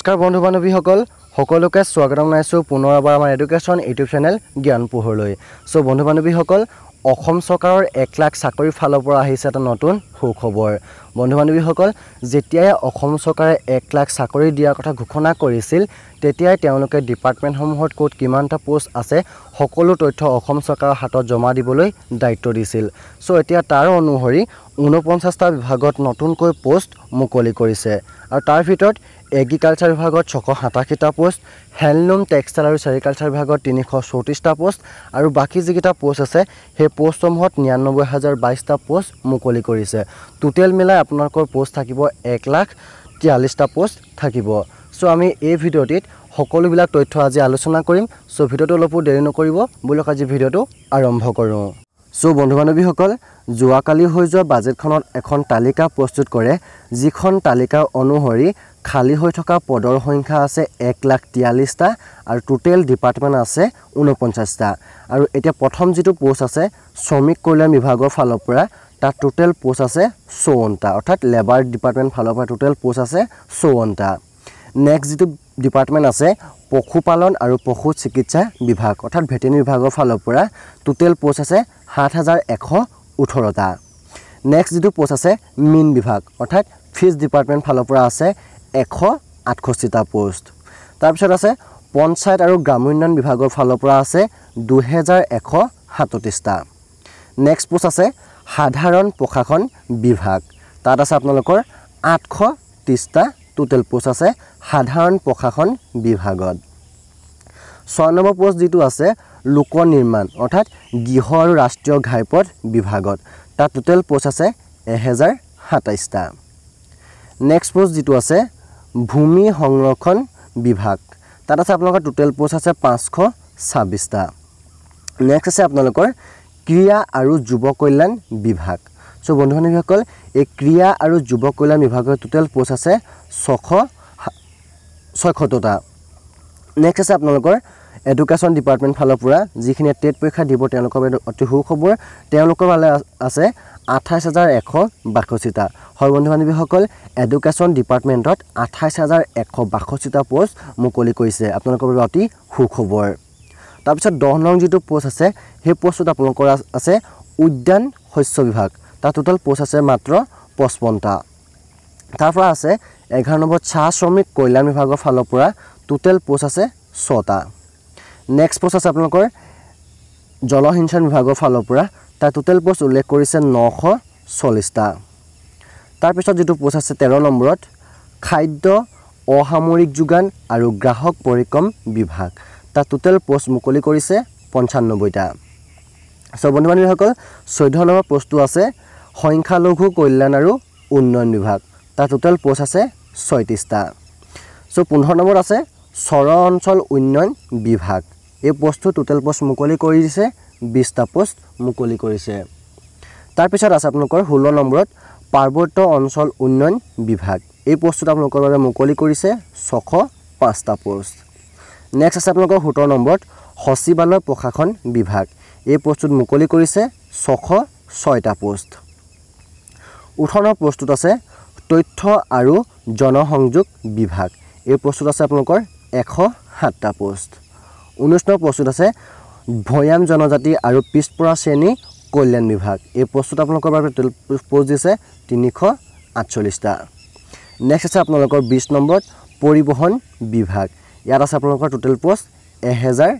নমস্কাৰ বন্ধু বান্ধৱীসকল সকলোকে স্বাগতম জনাইছোঁ পুনৰ এবাৰ আমাৰ এডুকেশ্যন ইউটিউব চেনেল জ্ঞান পোহৰলৈ চ' বন্ধু বান্ধৱীসকল অসম চৰকাৰৰ এক লাখ চাকৰিৰ ফালৰ পৰা আহিছে এটা নতুন সুখবৰ বন্ধু বান্ধৱীসকল যেতিয়াই অসম চৰকাৰে এক লাখ চাকৰি দিয়াৰ কথা ঘোষণা কৰিছিল তেতিয়াই তেওঁলোকে ডিপাৰ্টমেণ্টসমূহত ক'ত কিমানটা পোষ্ট আছে সকলো তথ্য অসম চৰকাৰৰ হাতত জমা দিবলৈ দায়িত্ব দিছিল চ' এতিয়া তাৰ অনুসৰি ঊনপঞ্চাছটা বিভাগত নতুনকৈ পোষ্ট মুকলি কৰিছে আৰু তাৰ ভিতৰত এগ্ৰিকালচাৰ বিভাগত ছশ সাতাশীটা পোষ্ট হেণ্ডলুম টেক্সটাইল আৰু চেৰিকালচাৰ বিভাগত তিনিশ চৌত্ৰিছটা পোষ্ট আৰু বাকী যিকেইটা পোষ্ট আছে সেই পোষ্টসমূহত নিৰান্নব্বৈ হাজাৰ বাইছটা পোষ্ট মুকলি কৰিছে টোটেল মিলাই আপোনালোকৰ পোষ্ট থাকিব এক লাখ তিয়াল্লিছটা পোষ্ট থাকিব চ' আমি এই ভিডিঅ'টিত সকলোবিলাক তথ্য আজি আলোচনা কৰিম চ' ভিডিঅ'টো অলপো দেৰি নকৰিব বুলি আজি ভিডিঅ'টো আৰম্ভ কৰোঁ চ' বন্ধু বান্ধৱীসকল যোৱাকালি হৈ যোৱা বাজেটখনত এখন তালিকা প্ৰস্তুত কৰে যিখন তালিকা অনুসৰি খালী হৈ থকা পদৰ সংখ্যা আছে এক লাখ তিয়াল্লিছটা আৰু টোটেল ডিপাৰ্টমেণ্ট আছে ঊনপঞ্চাছটা আৰু এতিয়া প্ৰথম যিটো পোষ্ট আছে শ্ৰমিক কল্যাণ বিভাগৰ ফালৰ পৰা তাত টোটেল পোষ্ট আছে চৌৱনটা অৰ্থাৎ লেবাৰ ডিপাৰ্টমেণ্ট ফালৰ পৰা টোটেল পোষ্ট আছে চৌৱনটা নেক্সট যিটো ডিপাৰ্টমেণ্ট আছে পশুপালন আৰু পশু চিকিৎসা বিভাগ অৰ্থাৎ ভেটেনেৰী বিভাগৰ ফালৰ পৰা টোটেল পোষ্ট আছে সাত হাজাৰ এশ ওঠৰটা নেক্সট যিটো পোষ্ট আছে মীন বিভাগ অৰ্থাৎ ফিছ ডিপাৰ্টমেণ্ট ফালৰ পৰা আছে এশ আঠষষ্ঠিটা পোষ্ট তাৰপিছত আছে পঞ্চায়ত আৰু গ্ৰাম্যোন্নয়ন বিভাগৰ ফালৰ পৰা আছে দুহেজাৰ এশ সাতত্ৰিছটা নেক্সট পোষ্ট আছে সাধাৰণ প্ৰশাসন বিভাগ তাত আছে আপোনালোকৰ আঠশ ত্ৰিছটা টোটেল পোষ্ট আছে সাধাৰণ প্ৰশাসন বিভাগত ছয় নম্বৰ পোষ্ট যিটো আছে লোক নিৰ্মাণ অৰ্থাৎ গৃহ আৰু ৰাষ্ট্ৰীয় ঘাইপথ বিভাগত তাত টোটেল পোষ্ট আছে এহেজাৰ সাতাইছটা নেক্সট পোষ্ট যিটো আছে ভূমি সংৰক্ষণ বিভাগ তাত আছে আপোনালোকৰ টোটেল পোষ্ট আছে পাঁচশ ছাব্বিছটা নেক্সট আছে আপোনালোকৰ ক্ৰীড়া আৰু যুৱ কল্যাণ বিভাগ চ' বন্ধু বান্ধৱীসকল এই ক্ৰীড়া আৰু যুৱ কল্যাণ বিভাগৰ টোটেল পোষ্ট আছে ছশ ছয়সত্তৰটা নেক্সট আছে আপোনালোকৰ এডুকেশ্যন ডিপাৰ্টমেণ্ট ফালৰ পৰা যিখিনিয়ে টেট পৰীক্ষা দিব তেওঁলোকৰ বাবে অতি সুখবৰ তেওঁলোকৰ ফালে আছে আঠাইছ হাজাৰ এশ বাষষ্ঠিটা হয় বন্ধু বান্ধৱীসকল এডুকেশ্যন ডিপাৰ্টমেণ্টত আঠাইছ হাজাৰ এশ বাষষ্ঠিটা প'ষ্ট মুকলি কৰিছে আপোনালোকৰ বাবে অতি সুখবৰ তাৰপিছত দহ নং যিটো প'ষ্ট আছে সেই পোষ্টটোত আপোনালোকৰ আছে উদ্যান শস্য বিভাগ তাৰ টোটেল প'ষ্ট আছে মাত্ৰ পঁচপন্নটা তাৰ পৰা আছে এঘাৰ নম্বৰ চাহ শ্ৰমিক কল্যাণ বিভাগৰ ফালৰ পৰা টোটেল প'ষ্ট আছে ছটা নেক্সট পোষ্ট আছে আপোনালোকৰ জলসিঞ্চন বিভাগৰ ফালৰ পৰা তাৰ টোটেল পোষ্ট উল্লেখ কৰিছে নশ চল্লিছটা তাৰপিছত যিটো পোষ্ট আছে তেৰ নম্বৰত খাদ্য অসামৰিক যোগান আৰু গ্ৰাহক পৰিক্ৰম বিভাগ তাৰ টোটেল পোষ্ট মুকলি কৰিছে পঞ্চান্নব্বৈটা চ' বন্ধু বান্ধৱীসকল চৈধ্য নম্বৰ পোষ্টটো আছে সংখ্যালঘু কল্যাণ আৰু উন্নয়ন বিভাগ তাৰ টোটেল পোষ্ট আছে ছয়ত্ৰিছটা চ' পোন্ধৰ নম্বৰত আছে চৰ অঞ্চল উন্নয়ন বিভাগ এই পষ্টটো টোটেল পষ্ট মুকলি কৰি দিছে বিছটা পষ্ট মুকলি কৰিছে তাৰপিছত আছে আপোনালোকৰ ষোল্ল নম্বৰত পাৰ্বত্য অঞ্চল উন্নয়ন বিভাগ এই পষ্টটোত আপোনালোকৰ বাবে মুকলি কৰিছে ছশ পাঁচটা পষ্ট নেক্সট আছে আপোনালোকৰ সোতৰ নম্বৰত সচিবালয় প্ৰশাসন বিভাগ এই পষ্টটোত মুকলি কৰিছে ছশ ছয়টা পষ্ট ওঠৰ নম্বৰ পষ্টটোত আছে তথ্য আৰু জনসংযোগ বিভাগ এই পষ্টটোত আছে আপোনালোকৰ এশ সাতটা পোষ্ট ঊনৈছ নং প্ৰশ্নত আছে ভৈয়াম জনজাতি আৰু পিছপৰা শ্ৰেণী কল্যাণ বিভাগ এই প্ৰশ্নটো আপোনালোকৰ বাবে পোষ্ট দিছে তিনিশ আঠচল্লিছটা নেক্সট আছে আপোনালোকৰ বিছ নম্বৰত পৰিবহণ বিভাগ ইয়াত আছে আপোনালোকৰ টোটেল পোষ্ট এহেজাৰ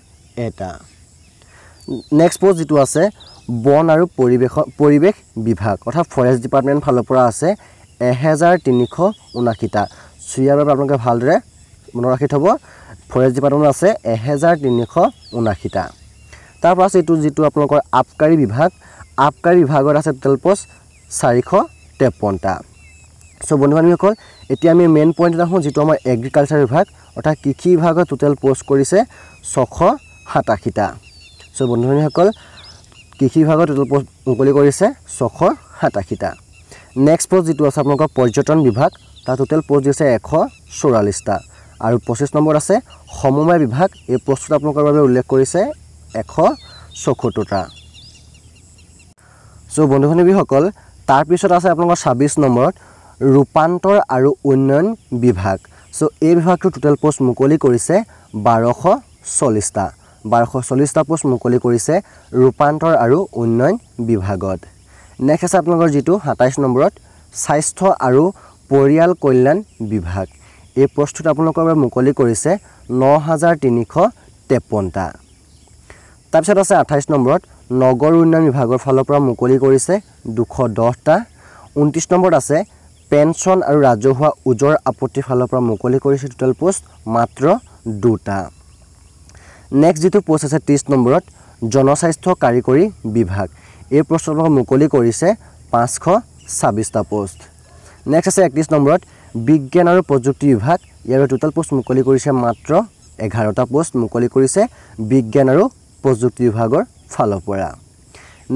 এটা নেক্সট পোষ্ট যিটো আছে বন আৰু পৰিৱেশ পৰিৱেশ বিভাগ অৰ্থাৎ ফৰেষ্ট ডিপাৰ্টমেণ্ট ফালৰ পৰা আছে এহেজাৰ তিনিশ ঊনাশীটা চুইয়াৰ বাবে আপোনালোকে ভালদৰে মনত ৰাখি থ'ব ফৰেষ্ট ডিপাৰ্টমেণ্ট আছে এহেজাৰ তিনিশ ঊনাশীটা তাৰ পাছত এইটো যিটো আপোনালোকৰ আবকাৰী বিভাগ আবকাৰী বিভাগত আছে তেলপচ চাৰিশ তেপন্নটা চ' বন্ধু বান্ধৱীসকল এতিয়া আমি মেইন পইণ্ট এটা হওঁ যিটো আমাৰ এগ্ৰিকালচাৰ বিভাগ অৰ্থাৎ কৃষি বিভাগত টোটেল পষ্ট কৰিছে ছশ সাতাশীটা চ' বন্ধু বান্ধৱীসকল কৃষি বিভাগত টোটেল পষ্ট মুকলি কৰিছে ছশ সাতাশীটা নেক্সট পষ্ট যিটো আছে আপোনালোকৰ পৰ্যটন বিভাগ তাৰ টোটেল পষ্ট দিছে এশ চৌৰাল্লিছটা আৰু পঁচিছ নম্বৰ আছে সমবায় বিভাগ এই প্ৰশ্নটো আপোনালোকৰ বাবে উল্লেখ কৰিছে এশ চৌসত্তৰটা চ' বান্ধৱীসকল তাৰপিছত আছে আপোনালোকৰ ছাব্বিছ নম্বৰত ৰূপান্তৰ আৰু উন্নয়ন বিভাগ চ' এই বিভাগটো টোটেল প'ষ্ট মুকলি কৰিছে বাৰশ চল্লিছটা বাৰশ চল্লিছটা পোষ্ট মুকলি কৰিছে ৰূপান্তৰ আৰু উন্নয়ন বিভাগত নেক্সট আছে আপোনালোকৰ যিটো সাতাইছ নম্বৰত স্বাস্থ্য আৰু পৰিয়াল কল্যাণ বিভাগ এই প'ষ্টটোত আপোনালোকৰ বাবে মুকলি কৰিছে ন হাজাৰ তিনিশ তেপন্নটা তাৰপিছত আছে আঠাইছ নম্বৰত নগৰ উন্নয়ন বিভাগৰ ফালৰ পৰা মুকলি কৰিছে দুশ দহটা ঊনত্ৰিছ নম্বৰত আছে পেঞ্চন আৰু ৰাজহুৱা ওজৰ আপত্তিৰ ফালৰ পৰা মুকলি কৰিছে টোটেল পোষ্ট মাত্ৰ দুটা নেক্সট যিটো প'ষ্ট আছে ত্ৰিছ নম্বৰত জনস্বাস্থ্য কাৰিকৰী বিভাগ এই প'ষ্টৰ মুকলি কৰিছে পাঁচশ ছাব্বিছটা পোষ্ট নেক্সট আছে একত্ৰিছ নম্বৰত বিজ্ঞান আৰু প্ৰযুক্তি বিভাগ ইয়াৰে টোটেল পোষ্ট মুকলি কৰিছে মাত্ৰ এঘাৰটা পোষ্ট মুকলি কৰিছে বিজ্ঞান আৰু প্ৰযুক্তি বিভাগৰ ফালৰ পৰা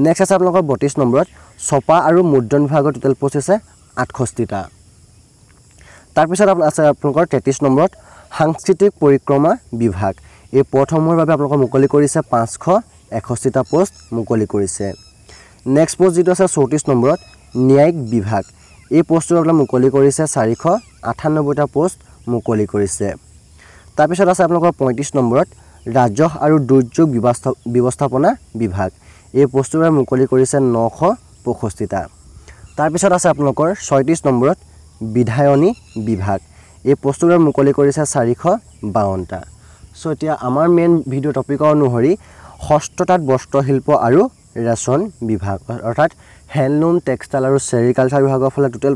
নেক্সট আছে আপোনালোকৰ বত্ৰিছ নম্বৰত ছপা আৰু মুদ্ৰণ বিভাগৰ টোটেল পোষ্ট হৈছে আঠষষ্ঠিটা তাৰপিছত আছে আপোনালোকৰ তেত্ৰিছ নম্বৰত সাংস্কৃতিক পৰিক্ৰমা বিভাগ এই পথসমূহৰ বাবে আপোনালোকৰ মুকলি কৰিছে পাঁচশ এষষ্ঠিটা পোষ্ট মুকলি কৰিছে নেক্সট পোষ্ট যিটো আছে চৌত্ৰিছ নম্বৰত ন্যায়িক বিভাগ এই পোষ্টটো আপোনাৰ মুকলি কৰিছে চাৰিশ আঠানব্বৈটা পোষ্ট মুকলি কৰিছে তাৰপিছত আছে আপোনালোকৰ পঁয়ত্ৰিছ নম্বৰত ৰাজহ আৰু দুৰ্যোগ ব্যৱস্থা ব্যৱস্থাপনা বিভাগ এই পোষ্টটোৰে মুকলি কৰিছে নশ পয়ষষ্ঠিটা তাৰপিছত আছে আপোনালোকৰ ছয়ত্ৰিছ নম্বৰত বিধায়নী বিভাগ এই পোষ্টটোৰে মুকলি কৰিছে চাৰিশ বাৱন্নটা চ' এতিয়া আমাৰ মেইন ভিডিঅ' টপিকৰ অনুসৰি হস্ততাঁত বস্ত্ৰশিল্প আৰু ৰেচন বিভাগ অৰ্থাৎ হেণ্ডলুম টেক্সটাইল আৰু ছেৰিকালচাৰ বিভাগৰ ফালে টোটেল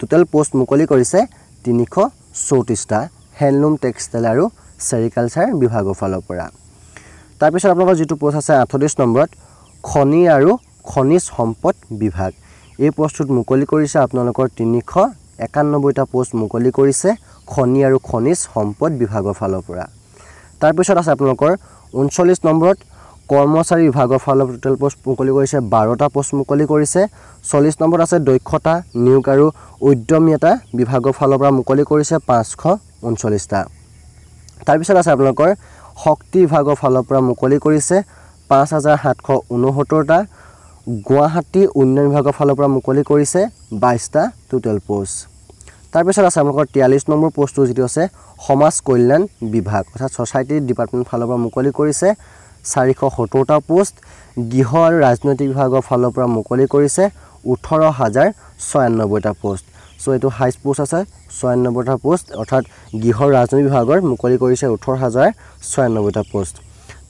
টোটেল পোষ্ট মুকলি কৰিছে তিনিশ চৌত্ৰিছটা হেণ্ডলুম টেক্সটাইল আৰু ছেৰিকালচাৰ বিভাগৰ ফালৰ পৰা তাৰপিছত আপোনালোকৰ যিটো পোষ্ট আছে আঠত্ৰিছ নম্বৰত খনি আৰু খনিজ সম্পদ বিভাগ এই পোষ্টটোত মুকলি কৰিছে আপোনালোকৰ তিনিশ একান্নব্বৈটা পোষ্ট মুকলি কৰিছে খনি আৰু খনিজ সম্পদ বিভাগৰ ফালৰ পৰা তাৰপিছত আছে আপোনালোকৰ ঊনচল্লিছ নম্বৰত কৰ্মচাৰী বিভাগৰ ফালৰ টোটেল পোষ্ট মুকলি কৰিছে বাৰটা পোষ্ট মুকলি কৰিছে চল্লিছ নম্বৰত আছে দক্ষতা নিয়োগ আৰু উদ্যমীয়তা বিভাগৰ ফালৰ পৰা মুকলি কৰিছে পাঁচশ ঊনচল্লিছটা তাৰপিছত আছে আপোনালোকৰ শক্তি বিভাগৰ ফালৰ পৰা মুকলি কৰিছে পাঁচ হাজাৰ সাতশ ঊনসত্তৰটা গুৱাহাটী উন্নয়ন বিভাগৰ ফালৰ পৰা মুকলি কৰিছে বাইছটা টোটেল পোষ্ট তাৰপিছত আছে আপোনালোকৰ তিয়াল্লিছ নম্বৰ পোষ্টটো যিটো আছে সমাজ কল্যাণ বিভাগ অৰ্থাৎ ছ'চাইটি ডিপাৰ্টমেণ্ট ফালৰ পৰা মুকলি কৰিছে চাৰিশ সত্তৰটা পোষ্ট গৃহ আৰু ৰাজনৈতিক বিভাগৰ ফালৰ পৰা মুকলি কৰিছে ওঠৰ হাজাৰ ছয়ান্নব্বৈটা পোষ্ট চ' এইটো হাইষ্ট পোষ্ট আছে ছয়ান্নব্বৈটা পোষ্ট অৰ্থাৎ গৃহ ৰাজনৈতিক বিভাগৰ মুকলি কৰিছে ওঠৰ হাজাৰ ছয়ান্নব্বৈটা পোষ্ট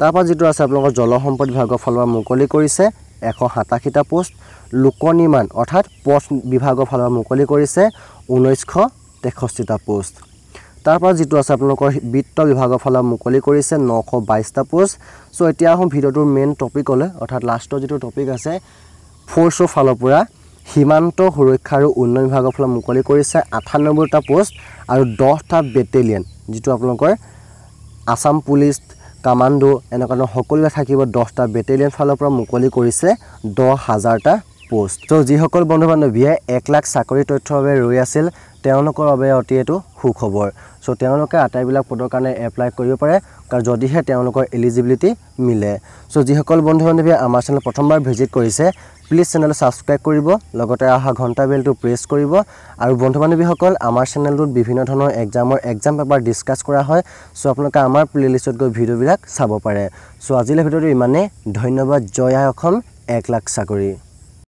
তাৰপৰা যিটো আছে আপোনালোকৰ জলসম্পদ বিভাগৰ ফালৰ পৰা মুকলি কৰিছে এশ সাতাশীটা পোষ্ট লোক নিৰ্মাণ অৰ্থাৎ পথ বিভাগৰ ফালৰ পৰা মুকলি কৰিছে ঊনৈছশ তেষষ্ঠিটা পোষ্ট তাৰ পৰা যিটো আছে আপোনালোকৰ বিত্ত বিভাগৰ ফালে মুকলি কৰিছে নশ বাইছটা পোষ্ট চ' এতিয়া আহোঁ ভিডিঅ'টোৰ মেইন টপিকলৈ অৰ্থাৎ লাষ্টৰ যিটো টপিক আছে ফ'ৰ্চৰ ফালৰ পৰা সীমান্ত সুৰক্ষা আৰু উন্নয়ন বিভাগৰ ফালে মুকলি কৰিছে আঠানব্বৈটা পোষ্ট আৰু দহটা বেটেলিয়ন যিটো আপোনালোকৰ আছাম পুলিচ কামাণ্ডো এনেকুৱা ধৰণৰ সকলোৱে থাকিব দহটা বেটেলিয়ন ফালৰ পৰা মুকলি কৰিছে দহ হাজাৰটা পোষ্ট ত' যিসকল বন্ধু বান্ধৱীয়ে এক লাখ চাকৰি তথ্যৰ বাবে ৰৈ আছিল তেওঁলোকৰ বাবে অতি এইটো সুখবৰ চ' তেওঁলোকে আটাইবিলাক পদৰ কাৰণে এপ্লাই কৰিব পাৰে আৰু যদিহে তেওঁলোকৰ এলিজিবিলিটি মিলে চ' যিসকল বন্ধু বান্ধৱীয়ে আমাৰ চেনেল প্ৰথমবাৰ ভিজিট কৰিছে প্লিজ চেনেলটো ছাবস্ক্ৰাইব কৰিব লগতে অহা ঘণ্টা বেলটো প্ৰেছ কৰিব আৰু বন্ধু বান্ধৱীসকল আমাৰ চেনেলটোত বিভিন্ন ধৰণৰ এক্সামৰ এক্সাম পেপাৰ ডিছকাছ কৰা হয় চ' আপোনালোকে আমাৰ প্লে লিষ্টত গৈ ভিডিঅ'বিলাক চাব পাৰে চ' আজিলৈ ভিডিঅ'টো ইমানেই ধন্যবাদ জয় আই অসম এক লাখ চাকৰি